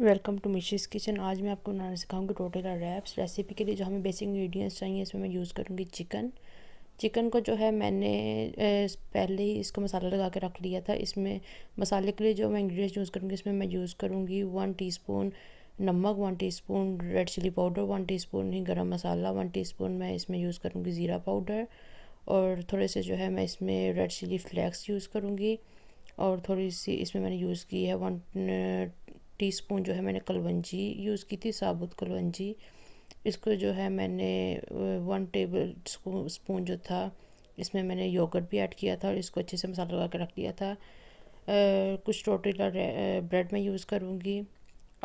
welcome to मिशीज़ kitchen आज मैं आपको बनाना सिखाऊंगी का रैप्स रेसिपी के लिए जो हमें बेसिक इंग्रेडिएंट्स चाहिए इसमें मैं यूज़ करूँगी चिकन चिकन को जो है मैंने पहले ही इसको मसाला लगा के रख लिया था इसमें मसाले के लिए जो मैं इंग्रेडिएंट्स यूज़ करूँगी इसमें मैं यूज़ करूँगी वन टी नमक one tea red chilli powder one spoon ही गर्म मसाला वन टी मैं इसमें यूज़ करूँगी ज़ीरा पाउडर और थोड़े से जो है मैं इसमें रेड चिली फ्लेक्स यूज़ करूँगी और थोड़ी सी इसमें मैंने यूज़ की है वन टीस्पून जो है मैंने कलवंजी यूज़ की थी साबुत कलवंजी इसको जो है मैंने वन टेबल स्पून जो था इसमें मैंने योगर्ट भी ऐड किया था और इसको अच्छे से मसाला लगा के रख दिया था आ, कुछ टोटीला ब्रेड में यूज़ करूँगी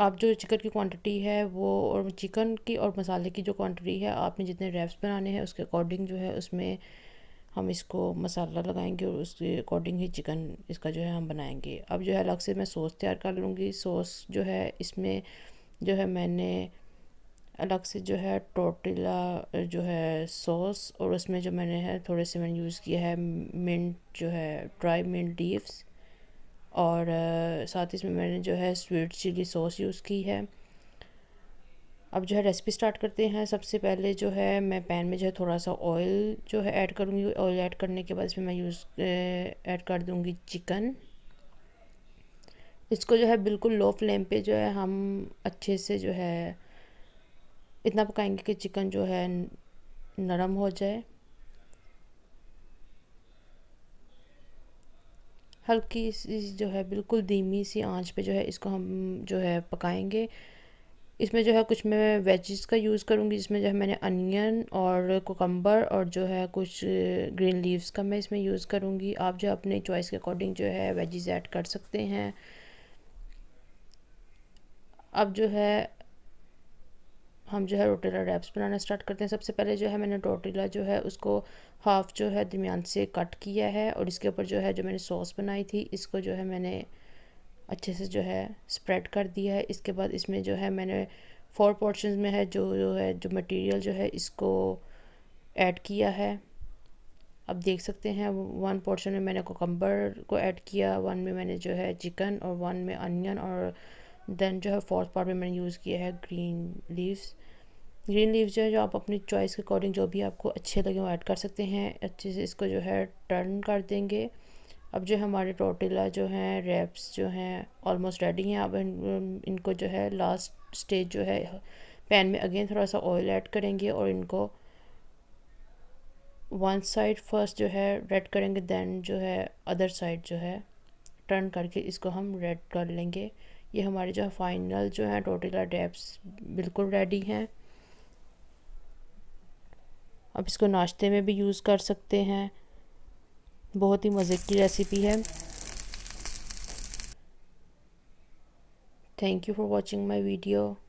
आप जो चिकन की क्वांटिटी है वो और चिकन की और मसाले की जो क्वांटिटी है आपने जितने रैप्स बनाने हैं उसके अकॉर्डिंग जो है उसमें हम इसको मसाला लगाएंगे और उसके अकॉर्डिंग ही चिकन इसका जो है हम बनाएंगे अब जो है अलग से मैं सॉस तैयार कर लूँगी सॉस जो है इसमें जो है मैंने अलग से जो है टोटिला जो है सॉस और उसमें जो मैंने है थोड़े से मैंने यूज़ किया है मिंट जो है ड्राई मिंट लीव्स और साथ ही इसमें मैंने जो है स्वीट चिली सॉस यूज़ की है अब जो है रेसिपी स्टार्ट करते हैं सबसे पहले जो है मैं पैन में जो है थोड़ा सा ऑयल जो है ऐड करूँगी ऑयल ऐड करने के बाद इसमें मैं यूज़ ऐड कर दूँगी चिकन इसको जो है बिल्कुल लो फ्लेम पे जो है हम अच्छे से जो है इतना पकाएंगे कि चिकन जो है नरम हो जाए हल्की सी जो है बिल्कुल धीमी सी आंच पे जो है इसको हम जो है पकाएंगे इसमें जो है कुछ मैं वेजिस का यूज़ करूँगी जिसमें जो है मैंने अनियन और कोकम्बर और जो है कुछ ग्रीन लीव्स का मैं इसमें यूज़ करूँगी आप जो अपने चॉइस के अकॉर्डिंग जो है वेजिस ऐड कर सकते हैं अब जो है हम जो है रोटेला रैप्स बनाना स्टार्ट करते हैं सबसे पहले जो है मैंने रोटेला जो है उसको हाफ़ जो है दरमियान से कट किया है और इसके ऊपर जो है जो मैंने सॉस बनाई थी इसको जो है मैंने अच्छे से जो है स्प्रेड कर दिया है इसके बाद इसमें जो है मैंने फोर पोर्शन में है जो जो है जो मटेरियल जो है इसको ऐड किया है आप देख सकते हैं वन पोर्शन में मैंने कोकम्बर को ऐड किया वन में मैंने जो है चिकन और वन में अनियन और देन जो है फोर्थ पार्ट में मैंने यूज़ किया है ग्रीन लीव्स ग्रीन लीव्स जो है जो आप अपनी चॉइस के अकॉर्डिंग जो भी आपको अच्छे लगे वो ऐड कर सकते हैं अच्छे से इसको जो है टर्न कर देंगे अब जो हमारे टोटेला जो हैं रैप्स जो हैं ऑलमोस्ट रेडी हैं अब इनको जो है लास्ट स्टेज जो है पैन में अगेन थोड़ा सा ऑयल ऐड करेंगे और इनको वन साइड फर्स्ट जो है रेड करेंगे दैन जो है अदर साइड जो है टर्न करके इसको हम रेड कर लेंगे ये हमारे जो है फाइनल जो है टोटेला डैप्स बिल्कुल रेडी हैं अब इसको नाश्ते में भी यूज़ कर सकते हैं बहुत ही मज़े की रेसिपी है thank you for watching my video